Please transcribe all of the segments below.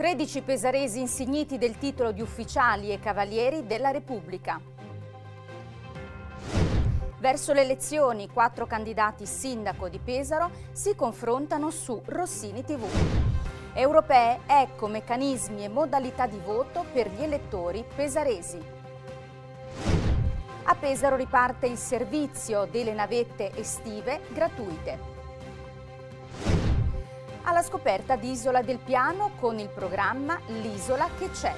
13 pesaresi insigniti del titolo di ufficiali e cavalieri della Repubblica. Verso le elezioni, quattro candidati sindaco di Pesaro si confrontano su Rossini TV. Europee, ecco meccanismi e modalità di voto per gli elettori pesaresi. A Pesaro riparte il servizio delle navette estive gratuite alla scoperta di Isola del Piano con il programma L'isola che c'è.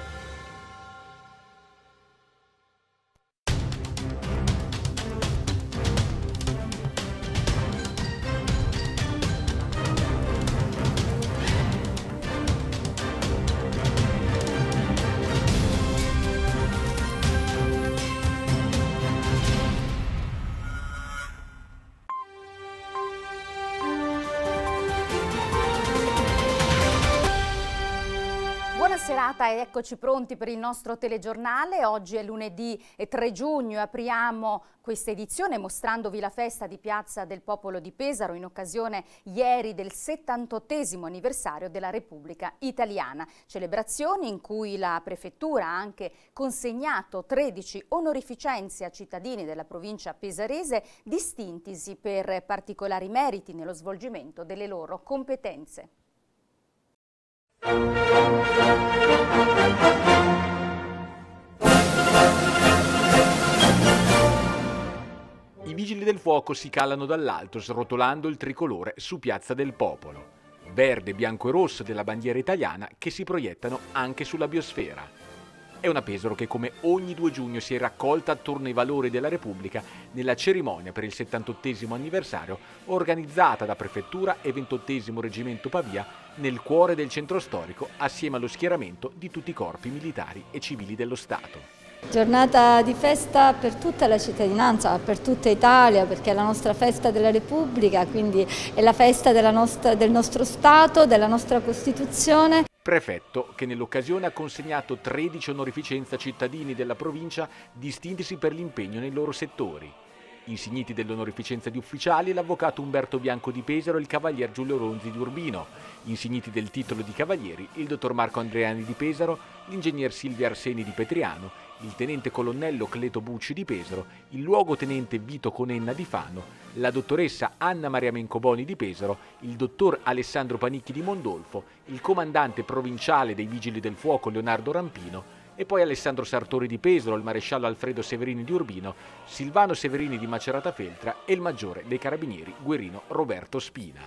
serata e eccoci pronti per il nostro telegiornale. Oggi è lunedì 3 giugno e apriamo questa edizione mostrandovi la festa di Piazza del Popolo di Pesaro in occasione ieri del 78 anniversario della Repubblica Italiana. Celebrazioni in cui la Prefettura ha anche consegnato 13 onorificenze a cittadini della provincia pesarese distintisi per particolari meriti nello svolgimento delle loro competenze. Thank you. i vigili del fuoco si calano dall'alto srotolando il tricolore su Piazza del Popolo. Verde, bianco e rosso della bandiera italiana che si proiettano anche sulla biosfera. È una Pesaro che come ogni 2 giugno si è raccolta attorno ai valori della Repubblica nella cerimonia per il 78 anniversario organizzata da Prefettura e 28 Reggimento Pavia nel cuore del centro storico assieme allo schieramento di tutti i corpi militari e civili dello Stato. Giornata di festa per tutta la cittadinanza, per tutta Italia, perché è la nostra festa della Repubblica, quindi è la festa nostra, del nostro Stato, della nostra Costituzione. Prefetto che nell'occasione ha consegnato 13 onorificenze a cittadini della provincia distintisi per l'impegno nei loro settori. Insigniti dell'onorificenza di ufficiali l'avvocato Umberto Bianco di Pesaro e il cavalier Giulio Ronzi di Urbino, insigniti del titolo di cavalieri il dottor Marco Andreani di Pesaro, l'ingegner Silvia Arseni di Petriano il tenente colonnello Cleto Bucci di Pesaro, il luogotenente Vito Conenna di Fano, la dottoressa Anna Maria Mencoboni di Pesaro, il dottor Alessandro Panicchi di Mondolfo, il comandante provinciale dei Vigili del Fuoco Leonardo Rampino, e poi Alessandro Sartori di Pesaro, il maresciallo Alfredo Severini di Urbino, Silvano Severini di Macerata Feltra e il maggiore dei carabinieri Guerino Roberto Spina.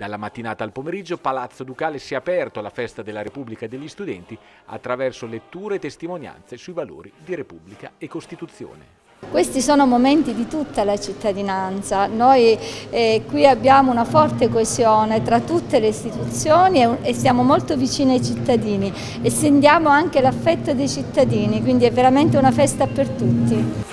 Dalla mattinata al pomeriggio Palazzo Ducale si è aperto alla festa della Repubblica e degli studenti attraverso letture e testimonianze sui valori di Repubblica e Costituzione. Questi sono momenti di tutta la cittadinanza, noi eh, qui abbiamo una forte coesione tra tutte le istituzioni e, e siamo molto vicini ai cittadini e sentiamo anche l'affetto dei cittadini, quindi è veramente una festa per tutti.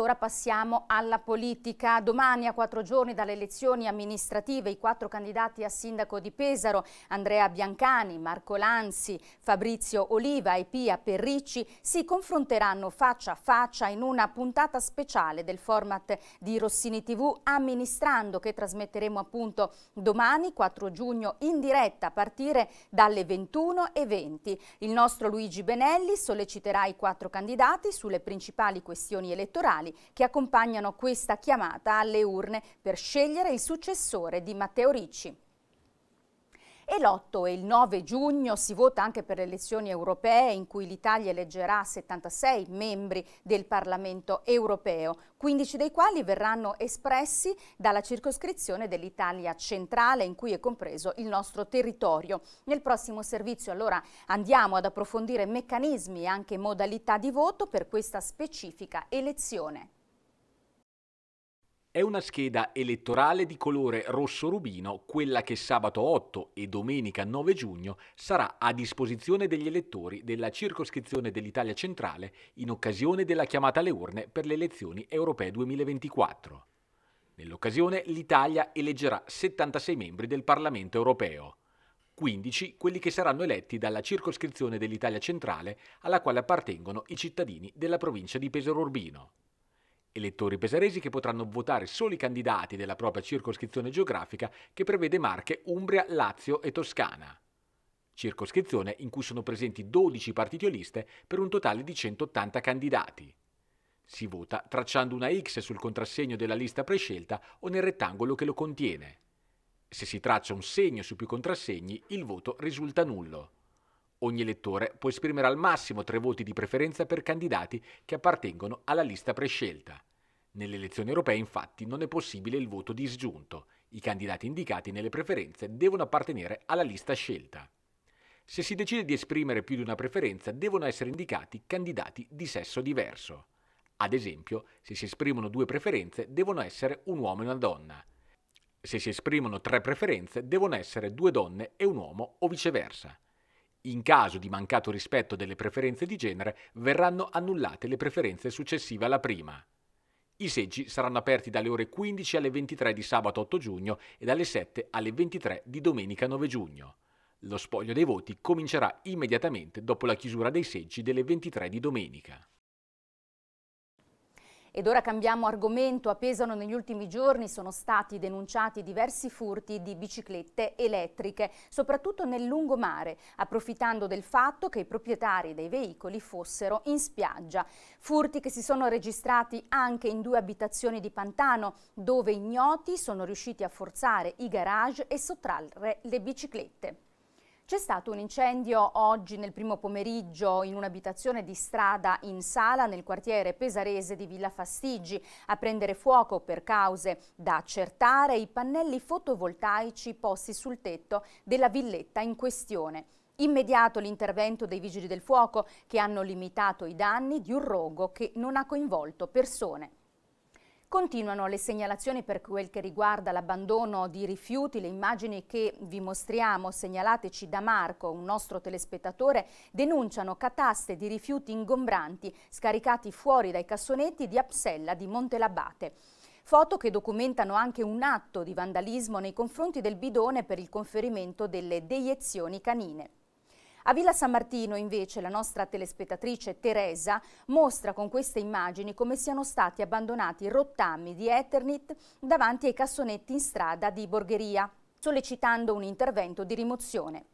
ora passiamo alla politica. Domani a quattro giorni dalle elezioni amministrative i quattro candidati a sindaco di Pesaro, Andrea Biancani, Marco Lanzi, Fabrizio Oliva e Pia Perricci, si confronteranno faccia a faccia in una puntata speciale del format di Rossini TV amministrando che trasmetteremo appunto domani 4 giugno in diretta a partire dalle 21.20. Il nostro Luigi Benelli solleciterà i quattro candidati sulle principali questioni elettorali nazionali che accompagnano questa chiamata alle urne per scegliere il successore di Matteo Ricci. E l'8 e il 9 giugno si vota anche per le elezioni europee in cui l'Italia eleggerà 76 membri del Parlamento europeo, 15 dei quali verranno espressi dalla circoscrizione dell'Italia centrale in cui è compreso il nostro territorio. Nel prossimo servizio allora andiamo ad approfondire meccanismi e anche modalità di voto per questa specifica elezione. È una scheda elettorale di colore rosso rubino, quella che sabato 8 e domenica 9 giugno sarà a disposizione degli elettori della circoscrizione dell'Italia centrale in occasione della chiamata alle urne per le elezioni europee 2024. Nell'occasione l'Italia eleggerà 76 membri del Parlamento europeo, 15 quelli che saranno eletti dalla circoscrizione dell'Italia centrale alla quale appartengono i cittadini della provincia di Pesaro Urbino. Elettori pesaresi che potranno votare solo i candidati della propria circoscrizione geografica che prevede Marche, Umbria, Lazio e Toscana. Circoscrizione in cui sono presenti 12 liste per un totale di 180 candidati. Si vota tracciando una X sul contrassegno della lista prescelta o nel rettangolo che lo contiene. Se si traccia un segno su più contrassegni, il voto risulta nullo. Ogni elettore può esprimere al massimo tre voti di preferenza per candidati che appartengono alla lista prescelta. Nelle elezioni europee infatti non è possibile il voto disgiunto. I candidati indicati nelle preferenze devono appartenere alla lista scelta. Se si decide di esprimere più di una preferenza devono essere indicati candidati di sesso diverso. Ad esempio, se si esprimono due preferenze devono essere un uomo e una donna. Se si esprimono tre preferenze devono essere due donne e un uomo o viceversa. In caso di mancato rispetto delle preferenze di genere, verranno annullate le preferenze successive alla prima. I seggi saranno aperti dalle ore 15 alle 23 di sabato 8 giugno e dalle 7 alle 23 di domenica 9 giugno. Lo spoglio dei voti comincerà immediatamente dopo la chiusura dei seggi delle 23 di domenica. Ed ora cambiamo argomento. A Pesano negli ultimi giorni sono stati denunciati diversi furti di biciclette elettriche, soprattutto nel lungomare, approfittando del fatto che i proprietari dei veicoli fossero in spiaggia. Furti che si sono registrati anche in due abitazioni di Pantano, dove ignoti sono riusciti a forzare i garage e sottrarre le biciclette. C'è stato un incendio oggi nel primo pomeriggio in un'abitazione di strada in Sala nel quartiere pesarese di Villa Fastigi. A prendere fuoco per cause da accertare i pannelli fotovoltaici posti sul tetto della villetta in questione. Immediato l'intervento dei vigili del fuoco che hanno limitato i danni di un rogo che non ha coinvolto persone. Continuano le segnalazioni per quel che riguarda l'abbandono di rifiuti, le immagini che vi mostriamo segnalateci da Marco, un nostro telespettatore, denunciano cataste di rifiuti ingombranti scaricati fuori dai cassonetti di Apsella di Montelabate. Foto che documentano anche un atto di vandalismo nei confronti del bidone per il conferimento delle deiezioni canine. A Villa San Martino invece la nostra telespettatrice Teresa mostra con queste immagini come siano stati abbandonati rottami di Eternit davanti ai cassonetti in strada di Borgheria, sollecitando un intervento di rimozione.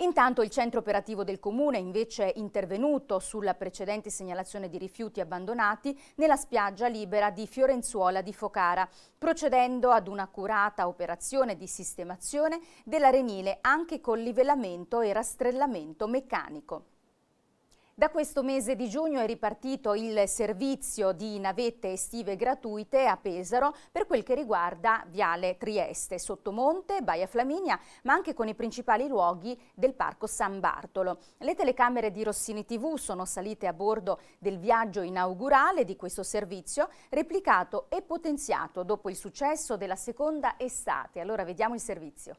Intanto il centro operativo del comune invece è intervenuto sulla precedente segnalazione di rifiuti abbandonati nella spiaggia libera di Fiorenzuola di Focara, procedendo ad un'accurata operazione di sistemazione dell'arenile anche con livellamento e rastrellamento meccanico. Da questo mese di giugno è ripartito il servizio di navette estive gratuite a Pesaro per quel che riguarda Viale Trieste, Sottomonte, Baia Flaminia, ma anche con i principali luoghi del Parco San Bartolo. Le telecamere di Rossini TV sono salite a bordo del viaggio inaugurale di questo servizio, replicato e potenziato dopo il successo della seconda estate. Allora vediamo il servizio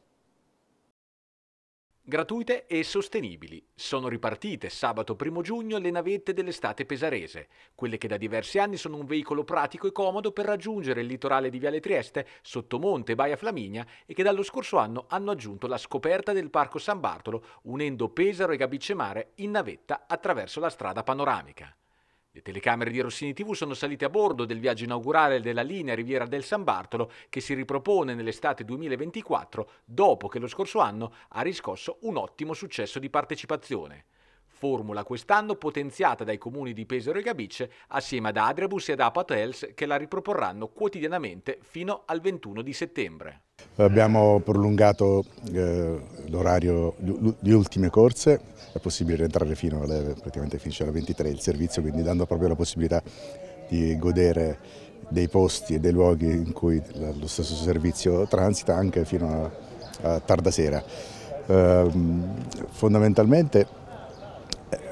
gratuite e sostenibili. Sono ripartite sabato 1 giugno le navette dell'estate pesarese, quelle che da diversi anni sono un veicolo pratico e comodo per raggiungere il litorale di Viale Trieste, Sottomonte e Baia Flaminia e che dallo scorso anno hanno aggiunto la scoperta del Parco San Bartolo, unendo Pesaro e Gabicemare in navetta attraverso la strada panoramica. Le telecamere di Rossini TV sono salite a bordo del viaggio inaugurale della linea Riviera del San Bartolo che si ripropone nell'estate 2024 dopo che lo scorso anno ha riscosso un ottimo successo di partecipazione formula quest'anno potenziata dai comuni di Pesaro e Gabice assieme ad Adrebus e ad Apato Health che la riproporranno quotidianamente fino al 21 di settembre. Abbiamo prolungato eh, l'orario di ultime corse, è possibile rientrare fino alle, praticamente finisce alle 23 il servizio, quindi dando proprio la possibilità di godere dei posti e dei luoghi in cui lo stesso servizio transita anche fino a, a tarda sera. Eh, fondamentalmente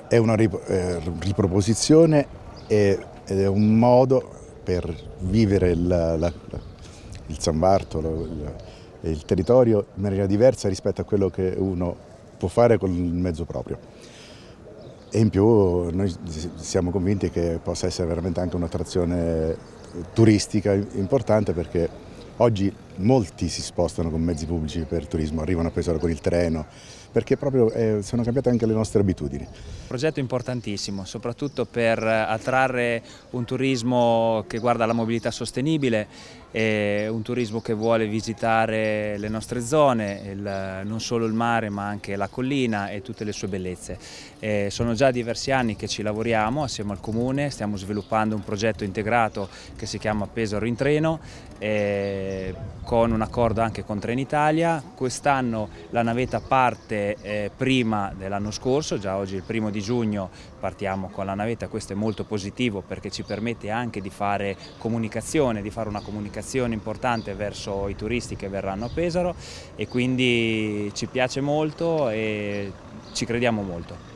è una eh, riproposizione ed è un modo per vivere la, la, il San Bartolo, e il territorio in maniera diversa rispetto a quello che uno può fare con il mezzo proprio. E in più noi siamo convinti che possa essere veramente anche un'attrazione turistica importante perché oggi molti si spostano con mezzi pubblici per turismo, arrivano a Pesaro con il treno, perché proprio eh, sono cambiate anche le nostre abitudini. Un progetto importantissimo, soprattutto per eh, attrarre un turismo che guarda la mobilità sostenibile è un turismo che vuole visitare le nostre zone, il, non solo il mare ma anche la collina e tutte le sue bellezze. Eh, sono già diversi anni che ci lavoriamo assieme al Comune, stiamo sviluppando un progetto integrato che si chiama Pesaro in Treno eh, con un accordo anche con Trenitalia. Quest'anno la navetta parte eh, prima dell'anno scorso, già oggi il primo di giugno partiamo con la navetta, questo è molto positivo perché ci permette anche di fare comunicazione, di fare una comunicazione un'attrazione importante verso i turisti che verranno a Pesaro e quindi ci piace molto e ci crediamo molto.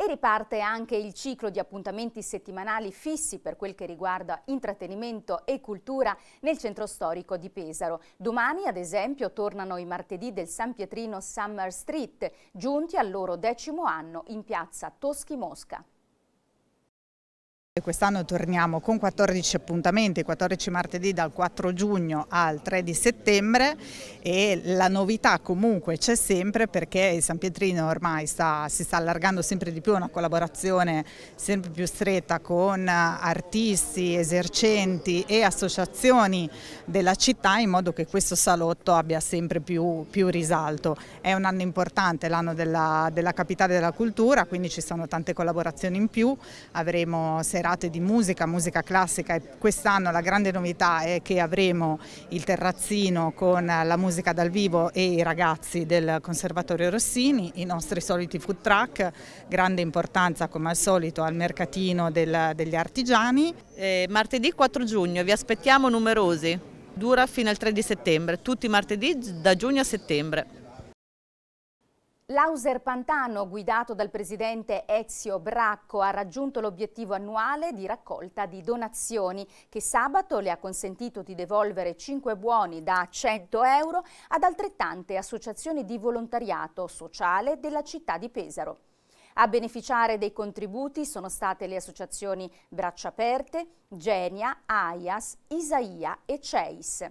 E riparte anche il ciclo di appuntamenti settimanali fissi per quel che riguarda intrattenimento e cultura nel centro storico di Pesaro. Domani, ad esempio, tornano i martedì del San Pietrino Summer Street, giunti al loro decimo anno in piazza Toschi Mosca. Quest'anno torniamo con 14 appuntamenti, 14 martedì dal 4 giugno al 3 di settembre e la novità comunque c'è sempre perché il San Pietrino ormai sta, si sta allargando sempre di più, una collaborazione sempre più stretta con artisti, esercenti e associazioni della città in modo che questo salotto abbia sempre più, più risalto. È un anno importante, l'anno della, della capitale della cultura, quindi ci sono tante collaborazioni in più, avremo serate serate di musica, musica classica e quest'anno la grande novità è che avremo il terrazzino con la musica dal vivo e i ragazzi del Conservatorio Rossini, i nostri soliti food truck, grande importanza come al solito al mercatino del, degli artigiani. Eh, martedì 4 giugno, vi aspettiamo numerosi, dura fino al 3 di settembre, tutti i martedì da giugno a settembre. L'Auser Pantano, guidato dal presidente Ezio Bracco, ha raggiunto l'obiettivo annuale di raccolta di donazioni, che sabato le ha consentito di devolvere 5 buoni da 100 euro ad altrettante associazioni di volontariato sociale della città di Pesaro. A beneficiare dei contributi sono state le associazioni Braccia Aperte, Genia, AIAS, Isaia e CEIS.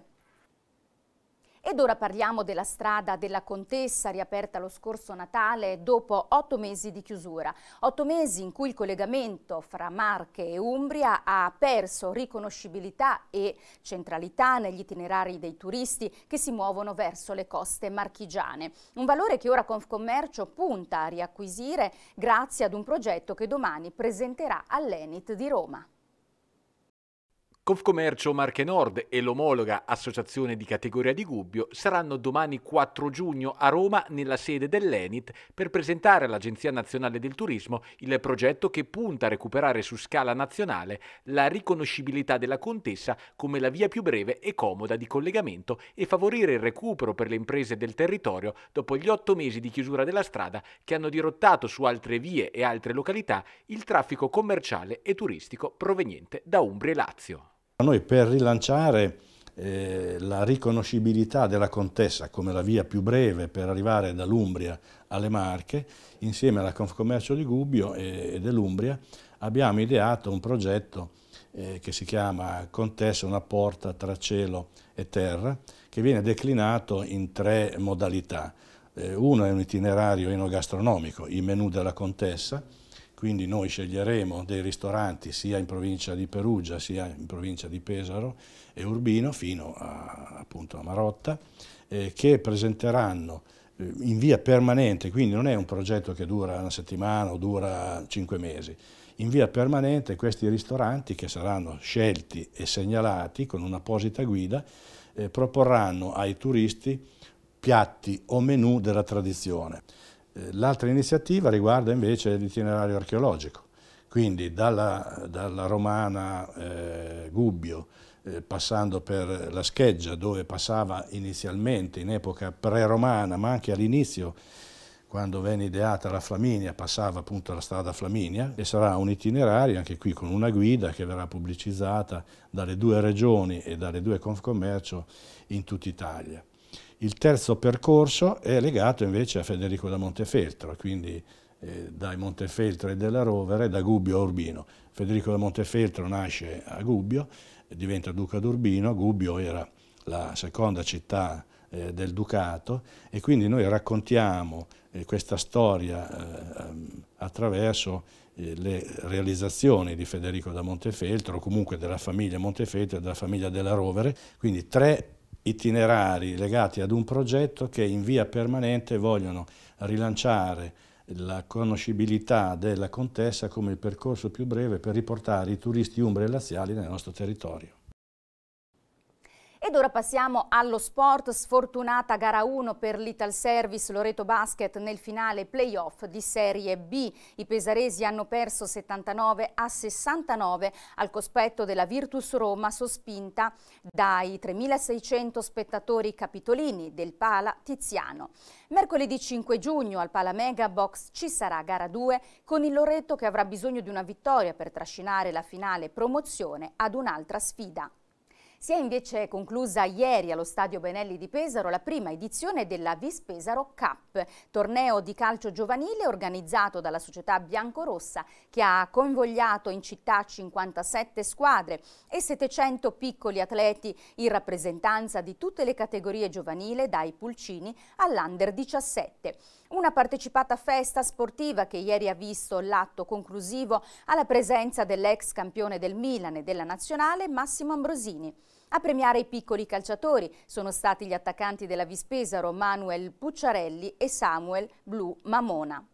Ed ora parliamo della strada della Contessa, riaperta lo scorso Natale dopo otto mesi di chiusura. Otto mesi in cui il collegamento fra Marche e Umbria ha perso riconoscibilità e centralità negli itinerari dei turisti che si muovono verso le coste marchigiane. Un valore che ora Confcommercio punta a riacquisire grazie ad un progetto che domani presenterà all'Enit di Roma. Confcommercio Marche Nord e l'omologa associazione di categoria di Gubbio saranno domani 4 giugno a Roma nella sede dell'ENIT per presentare all'Agenzia Nazionale del Turismo il progetto che punta a recuperare su scala nazionale la riconoscibilità della Contessa come la via più breve e comoda di collegamento e favorire il recupero per le imprese del territorio dopo gli otto mesi di chiusura della strada che hanno dirottato su altre vie e altre località il traffico commerciale e turistico proveniente da Umbria e Lazio. Noi per rilanciare eh, la riconoscibilità della Contessa come la via più breve per arrivare dall'Umbria alle Marche, insieme alla Confcommercio di Gubbio e, e dell'Umbria, abbiamo ideato un progetto eh, che si chiama Contessa, una porta tra cielo e terra, che viene declinato in tre modalità. Eh, uno è un itinerario enogastronomico, i menù della Contessa, quindi noi sceglieremo dei ristoranti sia in provincia di Perugia sia in provincia di Pesaro e Urbino fino a, appunto a Marotta eh, che presenteranno eh, in via permanente, quindi non è un progetto che dura una settimana o dura cinque mesi, in via permanente questi ristoranti che saranno scelti e segnalati con un'apposita guida eh, proporranno ai turisti piatti o menù della tradizione. Eh, l'altra iniziativa riguarda invece l'itinerario archeologico, quindi dalla, dalla romana eh, Gubbio, eh, passando per la Scheggia, dove passava inizialmente in epoca pre-romana, ma anche all'inizio, quando venne ideata la Flaminia, passava appunto la strada Flaminia e sarà un itinerario, anche qui con una guida che verrà pubblicizzata dalle due regioni e dalle due Confcommercio in tutta Italia. Il terzo percorso è legato invece a Federico da Montefeltro, quindi eh, dai Montefeltro e della Rovere, da Gubbio a Urbino. Federico da Montefeltro nasce a Gubbio, diventa duca d'Urbino, Gubbio era la seconda città eh, del ducato e quindi noi raccontiamo eh, questa storia eh, ehm, attraverso eh, le realizzazioni di Federico da Montefeltro, o comunque della famiglia Montefeltro e della famiglia della Rovere, quindi tre itinerari legati ad un progetto che in via permanente vogliono rilanciare la conoscibilità della Contessa come il percorso più breve per riportare i turisti umbri e laziali nel nostro territorio. Ed ora passiamo allo sport, sfortunata gara 1 per l'Ital Service Loreto Basket nel finale playoff di Serie B. I pesaresi hanno perso 79 a 69 al cospetto della Virtus Roma sospinta dai 3.600 spettatori capitolini del Pala Tiziano. Mercoledì 5 giugno al Pala Mega Box ci sarà gara 2 con il Loreto che avrà bisogno di una vittoria per trascinare la finale promozione ad un'altra sfida. Si è invece conclusa ieri allo Stadio Benelli di Pesaro la prima edizione della Vis Pesaro Cup, torneo di calcio giovanile organizzato dalla società biancorossa che ha convogliato in città 57 squadre e 700 piccoli atleti in rappresentanza di tutte le categorie giovanili dai pulcini all'under 17. Una partecipata festa sportiva che ieri ha visto l'atto conclusivo alla presenza dell'ex campione del Milan e della Nazionale Massimo Ambrosini. A premiare i piccoli calciatori sono stati gli attaccanti della Vispesaro Manuel Pucciarelli e Samuel Blu Mamona.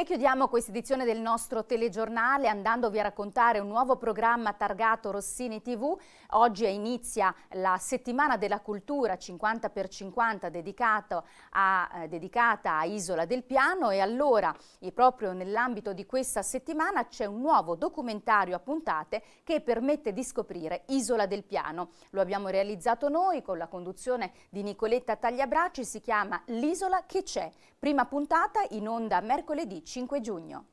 E chiudiamo questa edizione del nostro telegiornale andandovi a raccontare un nuovo programma targato Rossini TV. Oggi inizia la settimana della cultura 50x50 dedicata a, eh, dedicata a Isola del Piano e allora e proprio nell'ambito di questa settimana c'è un nuovo documentario a puntate che permette di scoprire Isola del Piano. Lo abbiamo realizzato noi con la conduzione di Nicoletta Tagliabracci, si chiama L'isola che c'è. Prima puntata in onda mercoledì 5 giugno.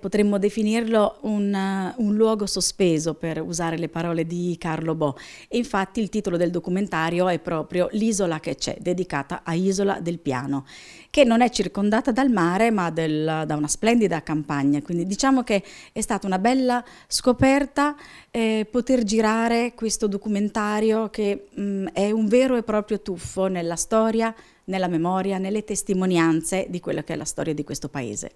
Potremmo definirlo un, un, luogo sospeso, per usare le parole di Carlo Bo. E infatti il titolo del documentario è proprio L'isola che c'è, dedicata a Isola del Piano, che non è circondata dal mare ma del, da una splendida campagna. Quindi diciamo che è stata una bella scoperta eh, poter girare questo documentario che mh, mm, è un vero e proprio tuffo nella storia nella memoria, nelle testimonianze di quella che è la storia di questo paese.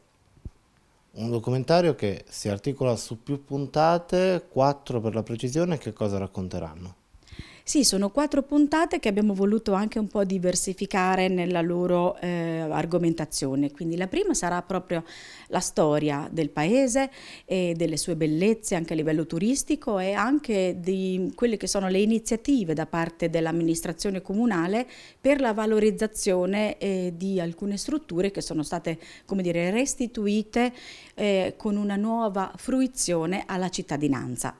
Un documentario che si articola su più puntate, quattro per la precisione, che cosa racconteranno? Sì, sono quattro puntate che abbiamo voluto anche un po' diversificare nella loro eh, argomentazione. Quindi la prima sarà proprio la storia del paese e delle sue bellezze anche a livello turistico e anche di quelle che sono le iniziative da parte dell'amministrazione comunale per la valorizzazione eh, di alcune strutture che sono state, come dire, restituite eh, con una nuova fruizione alla cittadinanza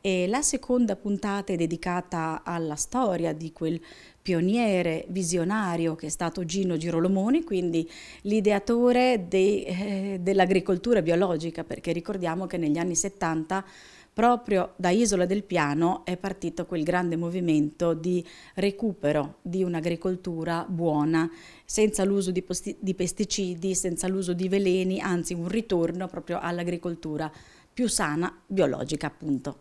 e la seconda puntata è dedicata alla storia di quel pioniere visionario che è stato Gino Girolomoni, quindi l'ideatore eh, dell'agricoltura biologica, perché ricordiamo che negli anni 70 proprio da Isola del Piano è partito quel grande movimento di recupero di un'agricoltura buona, senza l'uso di, di, pesticidi, senza l'uso di veleni, anzi un ritorno proprio all'agricoltura più sana, biologica appunto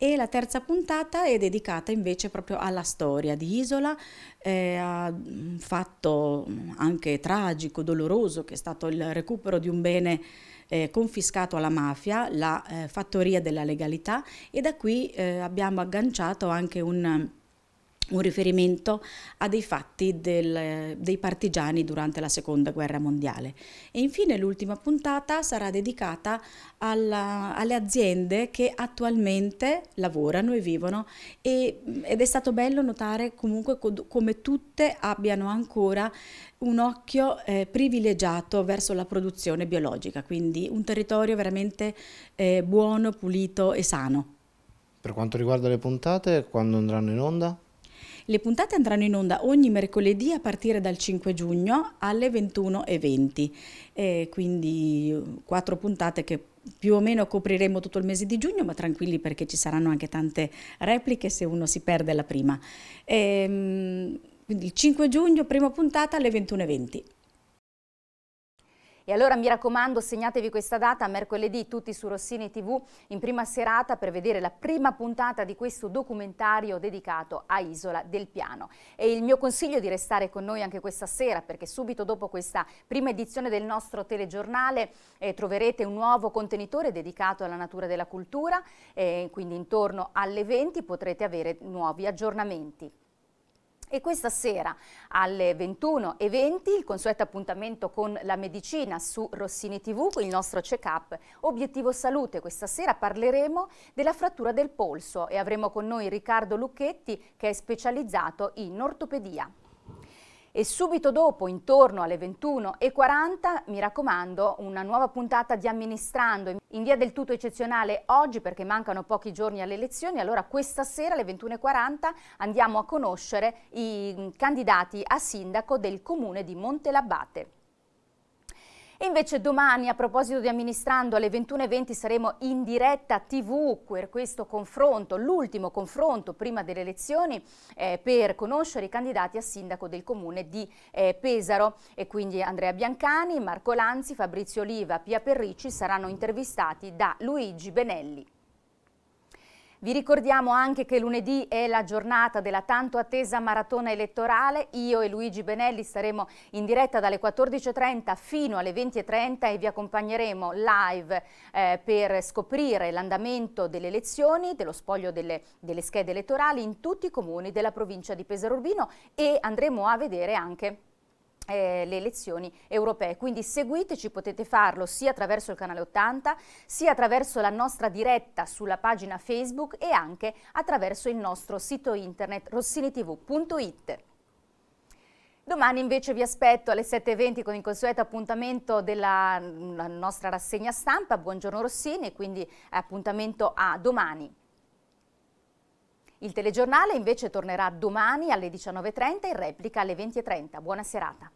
e la terza puntata è dedicata invece proprio alla storia di Isola, eh, a un fatto anche tragico, doloroso, che è stato il recupero di un bene eh, confiscato alla mafia, la eh, fattoria della legalità e da qui eh, abbiamo agganciato anche un un riferimento a dei fatti del, dei partigiani durante la seconda guerra mondiale. E infine l'ultima puntata sarà dedicata alla, alle aziende che attualmente lavorano e vivono e, ed è stato bello notare comunque come tutte abbiano ancora un occhio eh, privilegiato verso la produzione biologica, quindi un territorio veramente eh, buono, pulito e sano. Per quanto riguarda le puntate, quando andranno in onda? Le puntate andranno in onda ogni mercoledì a partire dal 5 giugno alle 21.20, e quindi quattro puntate che più o meno copriremo tutto il mese di giugno, ma tranquilli perché ci saranno anche tante repliche se uno si perde la prima. E, ehm, quindi il 5 giugno, prima puntata alle 21.20. E allora mi raccomando segnatevi questa data, mercoledì tutti su Rossini TV in prima serata per vedere la prima puntata di questo documentario dedicato a Isola del Piano. E il mio consiglio è di restare con noi anche questa sera perché subito dopo questa prima edizione del nostro telegiornale eh, troverete un nuovo contenitore dedicato alla natura della cultura, eh, quindi intorno alle 20 potrete avere nuovi aggiornamenti. E questa sera alle 21.20 il consueto appuntamento con la medicina su Rossini TV, il nostro check-up Obiettivo Salute. Questa sera parleremo della frattura del polso e avremo con noi Riccardo Lucchetti che è specializzato in ortopedia e subito dopo, intorno alle 21.40, mi raccomando, una nuova puntata di Amministrando in via del tutto eccezionale oggi perché mancano pochi giorni alle elezioni, allora questa sera alle 21.40 andiamo a conoscere i candidati a sindaco del comune di Montelabate. E invece domani a proposito di amministrando alle 21.20 saremo in diretta tv per questo confronto, l'ultimo confronto prima delle elezioni eh, per conoscere i candidati a sindaco del comune di eh, Pesaro e quindi Andrea Biancani, Marco Lanzi, Fabrizio Oliva, Pia Perricci saranno intervistati da Luigi Benelli. Vi ricordiamo anche che lunedì è la giornata della tanto attesa maratona elettorale. Io e Luigi Benelli saremo in diretta dalle 14.30 fino alle 20.30 e vi accompagneremo live eh, per scoprire l'andamento delle elezioni, dello spoglio delle, delle schede elettorali in tutti i comuni della provincia di Pesaro Urbino e andremo a vedere anche eh, le elezioni europee. Quindi seguiteci, potete farlo sia attraverso il canale 80, sia attraverso la nostra diretta sulla pagina Facebook e anche attraverso il nostro sito internet rossinitv.it. Domani invece vi aspetto alle 7.20 con il consueto appuntamento della nostra rassegna stampa. Buongiorno Rossini, quindi appuntamento a domani. Il telegiornale invece tornerà domani alle 19.30 in replica alle 20.30. Buona serata.